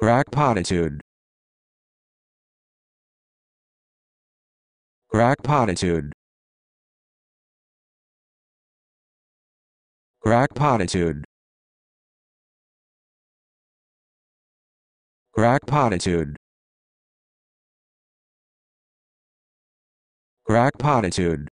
Crackpotitude. Crackpotitude. Crackpotitude. Crackpotitude. Crackpotitude.